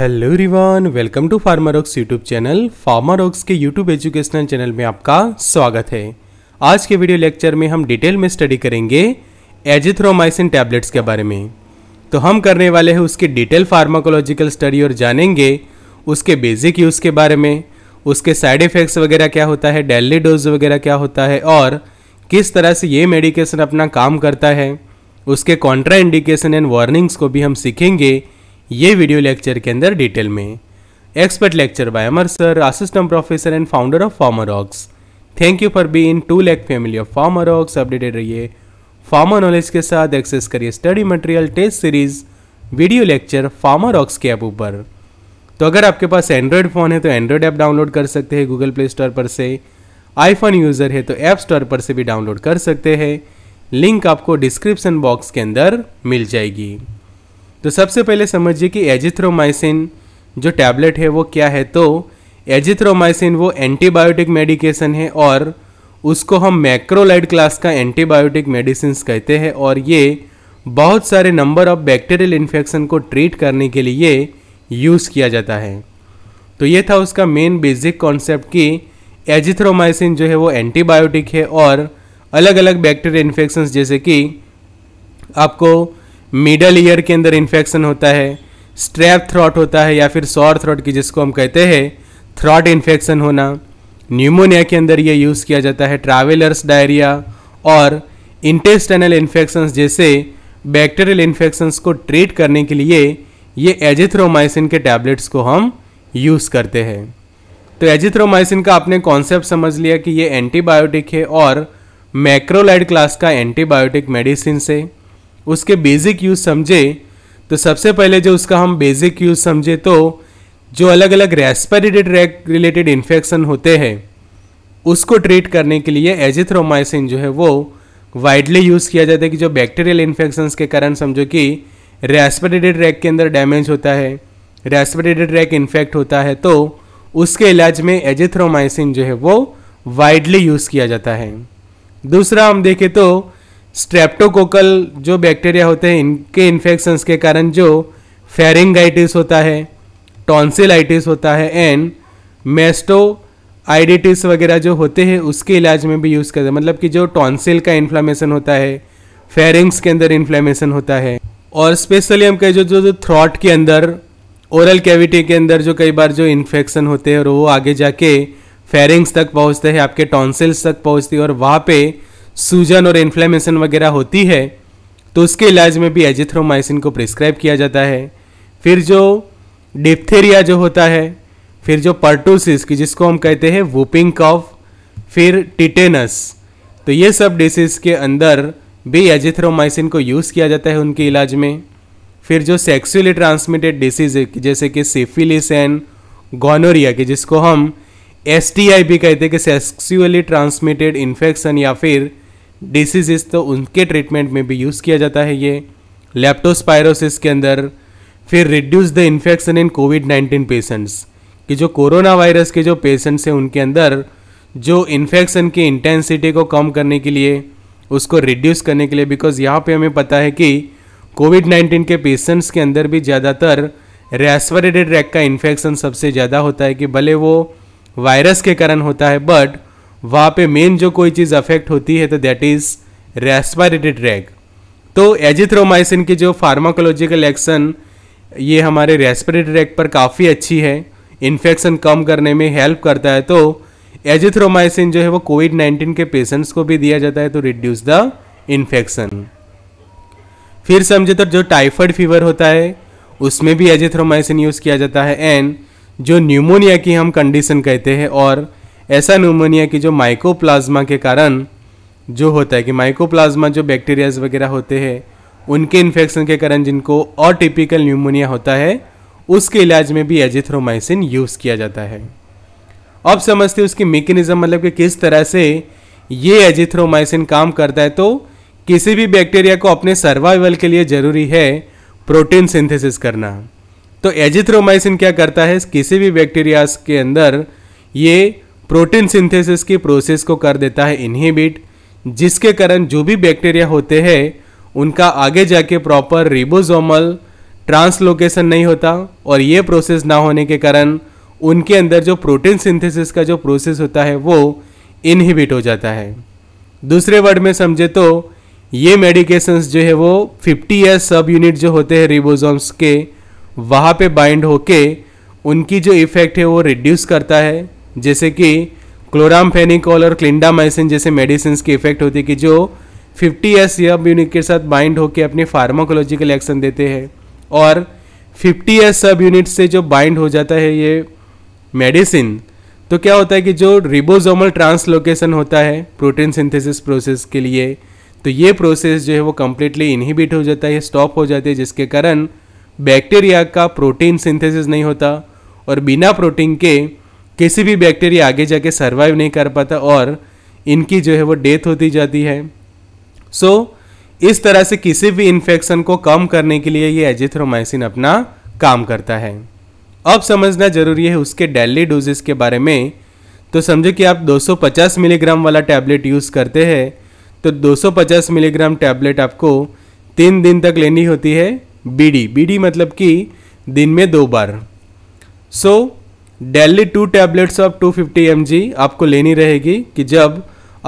hello रिवान welcome to PharmaRocks YouTube channel PharmaRocks के YouTube educational channel में आपका स्वागत है आज के वीडियो लेक्चर में हम डिटेल में स्टडी करेंगे एजिथ्रोमाइसिन टैबलेट्स के बारे में तो हम करने वाले हैं उसके डिटेल फार्माकोलॉजिकल स्टडी और जानेंगे उसके बेसिक यूज़ के बारे में उसके साइड इफ़ेक्ट्स वगैरह क्या होता है डेली डोज वगैरह क्या होता है और किस तरह से ये मेडिकेशन अपना काम करता है उसके कॉन्ट्रा इंडिकेशन एंड वार्निंग्स को भी हम सीखेंगे ये वीडियो लेक्चर के अंदर डिटेल में expert lecture by Amar sir assistant professor and founder of pharma rocks thank you for being to lack family of pharma rocks updated रहिए फार्मर नॉलेज के साथ एक्सेस करिए study material test series video lecture pharma rocks के app ऊपर तो अगर आपके पास Android phone है तो एंड्रॉयड ऐप डाउनलोड कर सकते हैं गूगल प्ले स्टोर पर से आईफोन यूज़र है तो ऐप स्टोर पर से भी डाउनलोड कर सकते हैं लिंक आपको डिस्क्रिप्शन बॉक्स के अंदर मिल जाएगी तो सबसे पहले समझिए कि एजिथ्रोमाइसिन जो टैबलेट है वो क्या है तो एजिथ्रोमाइसिन वो एंटीबायोटिक मेडिकेशन है और उसको हम मैक्रोलाइड क्लास का एंटीबायोटिक मेडिसिन कहते हैं और ये बहुत सारे नंबर ऑफ बैक्टीरियल इन्फेक्शन को ट्रीट करने के लिए यूज़ किया जाता है तो ये था उसका मेन बेसिक कॉन्सेप्ट कि एजिथ्रोमाइसिन जो है वो एंटीबायोटिक है और अलग अलग बैक्टीरिया इन्फेक्शंस जैसे कि आपको मिडल ईयर के अंदर इन्फेक्शन होता है स्ट्रैप थ्रॉट होता है या फिर सौर थ्रॉट की जिसको हम कहते हैं थ्रॉट इन्फेक्शन होना न्यूमोनिया के अंदर ये यूज़ किया जाता है ट्रैवलर्स डायरिया और इंटेस्टनल इन्फेक्शंस जैसे बैक्टीरियल इन्फेक्शंस को ट्रीट करने के लिए ये एजिथ्रोमाइसिन के टैबलेट्स को हम यूज़ करते हैं तो एजिथ्रोमाइसिन का आपने कॉन्सेप्ट समझ लिया कि ये एंटीबायोटिक है और मैक्रोलाइड क्लास का एंटीबायोटिक मेडिसिन से उसके बेसिक यूज़ समझे तो सबसे पहले जो उसका हम बेसिक यूज़ समझे तो जो अलग अलग रेस्पिरेटरी ट्रैक रिलेटेड इन्फेक्शन होते हैं उसको ट्रीट करने के लिए एजिथ्रोमाइसिन जो है वो वाइडली यूज़ किया जाता है कि जो बैक्टीरियल इन्फेक्शंस के कारण समझो कि रेस्पिरेटरी ट्रैक के अंदर डैमेज होता है रेस्पिरेटरी ट्रैक इन्फेक्ट होता है तो उसके इलाज में एजिथ्रोमाइसिन जो है वो वाइडली यूज़ किया जाता है दूसरा हम देखें तो स्ट्रेप्टोकोकल जो बैक्टीरिया होते हैं इनके इन्फेक्शंस के कारण जो फेरिंगाइटिस होता है टॉन्सिलाइटिस होता है एंड मेस्टो आइडिटिस वगैरह जो होते हैं उसके इलाज में भी यूज़ करते हैं मतलब कि जो टॉन्सिल का इन्फ्लामेशन होता है फेरिंग्स के अंदर इन्फ्लामेशन होता है और स्पेशली हम कहें जो जो, जो थ्रॉट के अंदर ओरल कैविटी के अंदर जो कई बार जो इन्फेक्शन होते हैं और वो आगे जाके फेरिंग्स तक पहुँचते हैं आपके टॉन्सिल्स तक पहुँचती है और वहाँ पर सूजन और इन्फ्लेमेशन वगैरह होती है तो उसके इलाज में भी एजिथ्रोमाइसिन को प्रिस्क्राइब किया जाता है फिर जो डिप्थेरिया जो होता है फिर जो पर्टोसिस की जिसको हम कहते हैं वोपिंग कॉफ फिर टिटेनस तो ये सब डिसीज़ के अंदर भी एजिथ्रोमाइसिन को यूज़ किया जाता है उनके इलाज में फिर जो सेक्सुअली ट्रांसमिटेड डिसीज जैसे कि सिफिलिस एंड गोनोरिया के जिसको हम एस भी कहते हैं कि सेक्सुअली ट्रांसमिटेड इन्फेक्शन या फिर डिसीज़ तो उनके ट्रीटमेंट में भी यूज़ किया जाता है ये लेप्टोस्पायरोसिस के अंदर फिर reduce the infection in Covid nineteen patients कि जो कोरोना वायरस के जो पेशेंट्स हैं उनके अंदर जो इन्फेक्शन की इंटेंसिटी को कम करने के लिए उसको रिड्यूस करने के लिए बिकॉज यहाँ पे हमें पता है कि कोविड नाइन्टीन के पेशेंट्स के अंदर भी ज़्यादातर रेस्परेटरी ट्रैक का इन्फेक्शन सबसे ज़्यादा होता है कि भले वो वायरस के कारण होता है बट वहाँ पे मेन जो कोई चीज़ अफेक्ट होती है तो दैट इज़ रेस्पायरेटरी ट्रैक तो एजिथ्रोमाइसिन की जो फार्माकोलॉजिकल एक्शन ये हमारे रेस्पिरेटरी ट्रैक पर काफ़ी अच्छी है इन्फेक्शन कम करने में हेल्प करता है तो एजिथ्रोमाइसिन जो है वो कोविड नाइन्टीन के पेशेंट्स को भी दिया जाता है तो रिड्यूस द इन्फेक्शन फिर समझे तो जो टाइफाइड फीवर होता है उसमें भी एजिथ्रोमाइसिन यूज़ किया जाता है एंड जो न्यूमोनिया की हम कंडीशन कहते हैं और ऐसा न्यूमोनिया कि जो माइकोप्लाज्मा के कारण जो होता है कि माइकोप्लाज्मा जो बैक्टीरियाज वगैरह होते हैं उनके इन्फेक्शन के कारण जिनको और टिपिकल न्यूमोनिया होता है उसके इलाज में भी एजिथ्रोमाइसिन यूज़ किया जाता है अब समझते उसकी मेकेनिज्म मतलब कि किस तरह से ये एजिथ्रोमाइसिन काम करता है तो किसी भी बैक्टीरिया को अपने सर्वाइवल के लिए ज़रूरी है प्रोटीन सिंथेसिस करना तो एजिथ्रोमाइसिन क्या करता है किसी भी बैक्टीरियाज के अंदर ये प्रोटीन सिंथेसिस की प्रोसेस को कर देता है इनहिबिट जिसके कारण जो भी बैक्टीरिया होते हैं उनका आगे जाके प्रॉपर रिबोजोमल ट्रांसलोकेशन नहीं होता और ये प्रोसेस ना होने के कारण उनके अंदर जो प्रोटीन सिंथेसिस का जो प्रोसेस होता है वो इनहिबिट हो जाता है दूसरे वर्ड में समझे तो ये मेडिकेशंस जो है वो 50 ईयर सब यूनिट जो होते हैं रिबोजोम्स के वहाँ पे बाइंड होके उनकी जो इफ़ेक्ट है वो रिड्यूस करता है जैसे कि फेनिकॉल और क्लिंडामाइसिन जैसे मेडिसिन की इफेक्ट होती है कि जो 50 एस सब यूनिट के साथ बाइंड होकर अपने फार्माकोलॉजिकल एक्शन देते हैं और 50 एस सब यूनिट से जो बाइंड हो जाता है ये मेडिसिन तो क्या होता है कि जो रिबोजोमल ट्रांसलोकेशन होता है प्रोटीन सिंथेसिस प्रोसेस के लिए तो ये प्रोसेस जो है वो कम्प्लीटली इनहिबिट हो जाता है स्टॉप हो जाती है जिसके कारण बैक्टीरिया का प्रोटीन सिंथेसिस नहीं होता और बिना प्रोटीन के किसी भी बैक्टीरिया आगे जाके सर्वाइव नहीं कर पाता और इनकी जो है वो डेथ होती जाती है सो so, इस तरह से किसी भी इन्फेक्शन को कम करने के लिए ये एजिथ्रोमाइसिन अपना काम करता है अब समझना जरूरी है उसके डेली डोजेस के बारे में तो समझो कि आप 250 मिलीग्राम वाला टैबलेट यूज़ करते हैं तो 250 मिलीग्राम टैबलेट आपको तीन दिन तक लेनी होती है बीडी बीडी मतलब कि दिन में दो बार so so, daily two tablets of 250 fifty आपको लेनी रहेगी कि जब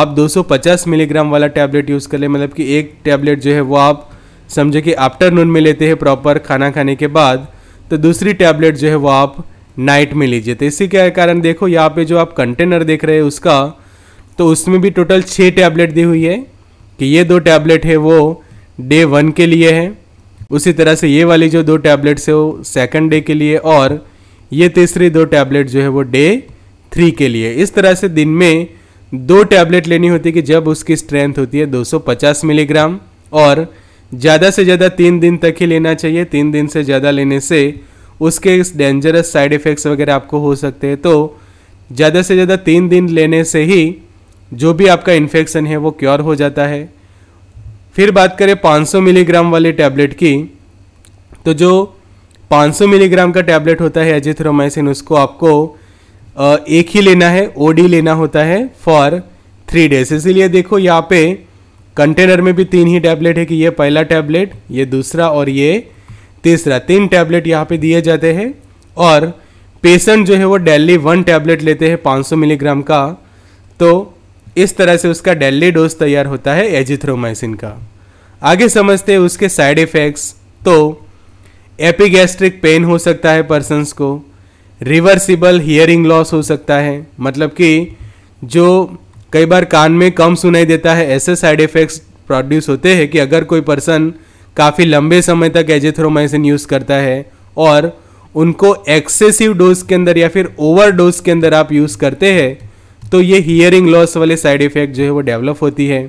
आप 250 मिलीग्राम वाला टैबलेट यूज़ कर ले मतलब कि एक टैबलेट जो है वो आप समझे कि आफ्टरनून में लेते हैं प्रॉपर खाना खाने के बाद तो दूसरी टैबलेट जो है वो आप नाइट में लीजिए तो इसी के कारण देखो यहाँ पे जो आप कंटेनर देख रहे हैं उसका तो उसमें भी टोटल छः टैबलेट दी हुई है कि ये दो टैबलेट है वो डे वन के लिए है उसी तरह से ये वाली जो दो टैबलेट्स है वो सेकेंड डे के लिए और ये तीसरी दो टैबलेट जो है वो डे थ्री के लिए इस तरह से दिन में दो टैबलेट लेनी होती है कि जब उसकी स्ट्रेंथ होती है 250 मिलीग्राम और ज़्यादा से ज़्यादा तीन दिन तक ही लेना चाहिए तीन दिन से ज़्यादा लेने से उसके डेंजरस साइड इफ़ेक्ट्स वगैरह आपको हो सकते हैं तो ज़्यादा से ज़्यादा तीन दिन लेने से ही जो भी आपका इन्फेक्शन है वो क्योर हो जाता है फिर बात करें 500 मिलीग्राम वाले टैबलेट की तो जो 500 मिलीग्राम का टैबलेट होता है एजिथ्रोमाइसिन उसको आपको एक ही लेना है ओडी लेना होता है फॉर थ्री डेज इसीलिए देखो यहाँ पे कंटेनर में भी तीन ही टैबलेट है कि ये पहला टैबलेट ये दूसरा और ये तीसरा तीन टैबलेट यहाँ पे दिए जाते हैं और पेशेंट जो है वो डेली वन टैबलेट लेते हैं 500 मिलीग्राम का तो इस तरह से उसका डेली डोज तैयार होता है एजिथ्रोमाइसिन का आगे समझते हैं उसके साइड इफ़ेक्ट्स तो एपिगैस्ट्रिक पेन हो सकता है पर्सनस को रिवर्सिबल हियरिंग लॉस हो सकता है मतलब कि जो कई बार कान में कम सुनाई देता है ऐसे साइड इफ़ेक्ट्स प्रोड्यूस होते हैं कि अगर कोई पर्सन काफ़ी लंबे समय तक एजेथ्रोमाइसिन यूज़ करता है और उनको एक्सेसिव डोज के अंदर या फिर ओवर डोज के अंदर आप यूज़ करते हैं तो ये हियरिंग लॉस वाले साइड इफ़ेक्ट जो है वो डेवलप होती है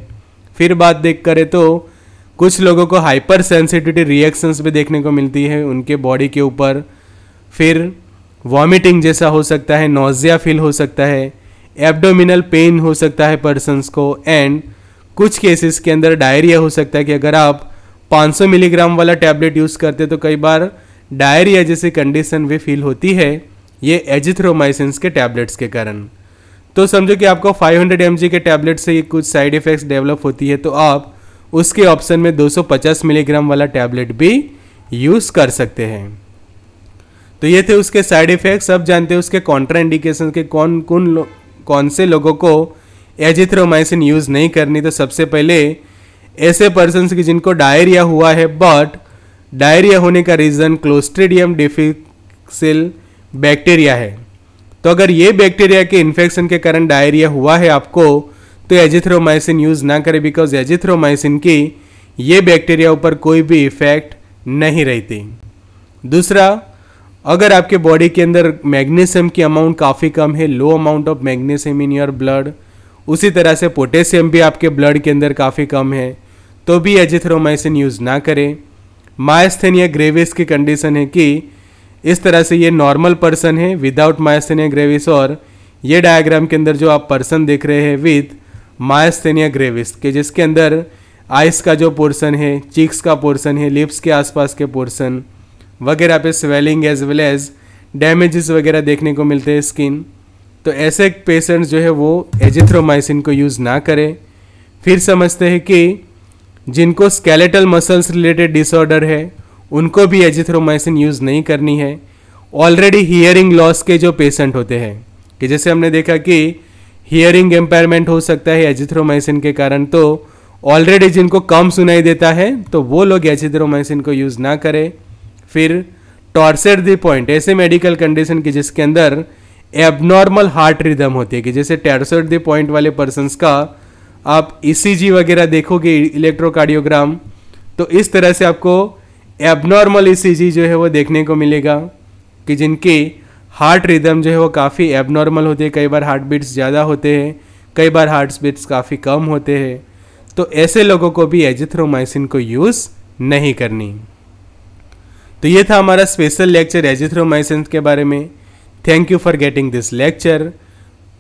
फिर बात देख करें तो कुछ लोगों को हाइपर सेंसिटिविटी रिएक्शंस भी देखने को मिलती है उनके बॉडी के ऊपर फिर वॉमिटिंग जैसा हो सकता है नोजिया फील हो सकता है एब्डोमिनल पेन हो सकता है पर्सनस को एंड कुछ केसेस के अंदर डायरिया हो सकता है कि अगर आप 500 मिलीग्राम वाला टैबलेट यूज़ करते तो कई बार डायरिया जैसी कंडीशन भी फील होती है ये एजिथ्रोमाइसिन के टैबलेट्स के कारण तो समझो कि आपको 500 हंड्रेड के टैबलेट से कुछ साइड इफ़ेक्ट्स डेवलप होती है तो आप उसके ऑप्शन में 250 मिलीग्राम वाला टैबलेट भी यूज़ कर सकते हैं तो ये थे उसके साइड इफ़ेक्ट्स अब जानते हैं उसके कॉन्ट्रा इंडिकेशन के कौन कौन कौन से लोगों को एजिथ्रोमाइसिन यूज़ नहीं करनी तो सबसे पहले ऐसे पर्सन की जिनको डायरिया हुआ है बट डायरिया होने का रीज़न क्लोस्ट्रीडियम डिफिसिल बैक्टीरिया है तो अगर ये बैक्टीरिया के इन्फेक्शन के कारण डायरिया हुआ है आपको तो एजिथ्रोमाइसिन यूज़ ना करें बिकॉज एजिथ्रोमाइसिन की ये बैक्टीरिया ऊपर कोई भी इफेक्ट नहीं रहती दूसरा अगर आपके बॉडी के अंदर मैग्नीशियम की अमाउंट काफ़ी कम है low amount of magnesium in your blood उसी तरह से पोटेशियम भी आपके ब्लड के अंदर काफ़ी कम है तो भी एजिथ्रोमाइसिन यूज़ ना करें मायस्थेनिया ग्रेविस की कंडीशन है कि इस तरह से ये नॉर्मल पर्सन है विदाउट मायस्थेनिया ग्रेविस और ये डायग्राम के अंदर जो आप पर्सन देख रहे हैं विथ मायस्थेनिया ग्रेविस के जिसके अंदर आइस का जो पोर्सन है चीक्स का पोर्सन है लिप्स के आसपास के पोर्सन वगैरह पे swelling as well as damages वगैरह देखने को मिलते हैं स्किन तो ऐसे पेशेंट्स जो है वो एजिथ्रोमाइसिन को यूज़ ना करें फिर समझते हैं कि जिनको स्केलेटल मसल्स रिलेटेड डिसऑर्डर है उनको भी एजिथ्रोमाइसिन यूज़ नहीं करनी है ऑलरेडी हियरिंग लॉस के जो पेशेंट होते हैं कि जैसे हमने देखा कि हियरिंग एम्पायरमेंट हो सकता है एजिथ्रोमाइसिन के कारण तो ऑलरेडी जिनको कम सुनाई देता है तो वो लोग एजिथ्रोमाइसिन को यूज़ ना करें फिर टॉर्सेट दी पॉइंट ऐसे मेडिकल कंडीशन की जिसके अंदर एबनॉर्मल हार्ट रिदम होती है कि जैसे टॉर्सेट दी पॉइंट वाले पर्सनस का आप ई e वगैरह देखोगे इलेक्ट्रोकार्डियोग्राम तो इस तरह से आपको एबनॉर्मल ई e जो है वो देखने को मिलेगा कि जिनकी हार्ट रिदम जो है वो काफ़ी एबनॉर्मल होती है कई बार हार्ट बीट्स ज़्यादा होते हैं कई बार हार्ट बीट्स काफ़ी कम होते हैं तो ऐसे लोगों को भी एजिथ्रोमाइसिन को यूज़ नहीं करनी तो ये था हमारा स्पेशल लेक्चर एजिथ्रोमाइसिन के बारे में thank you for getting this lecture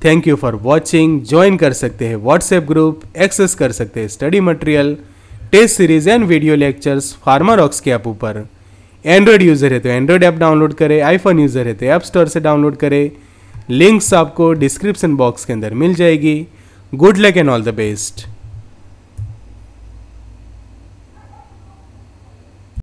thank you for watching join कर सकते हैं व्हाट्सएप ग्रुप एक्सेस कर सकते हैं study material test series and video lectures pharma rocks के ऐप ऊपर एंड्रॉयड यूज़र है तो एंड्रॉयड ऐप डाउनलोड करे आईफोन यूज़र है तो ऐप स्टोर से डाउनलोड करें लिंक्स आपको डिस्क्रिप्शन बॉक्स के अंदर मिल जाएगी good luck and all the best